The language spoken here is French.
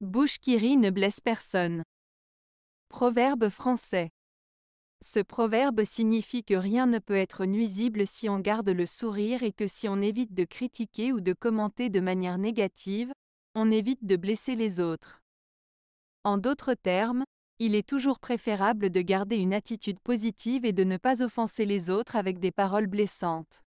Bouche qui rit ne blesse personne. Proverbe français. Ce proverbe signifie que rien ne peut être nuisible si on garde le sourire et que si on évite de critiquer ou de commenter de manière négative, on évite de blesser les autres. En d'autres termes, il est toujours préférable de garder une attitude positive et de ne pas offenser les autres avec des paroles blessantes.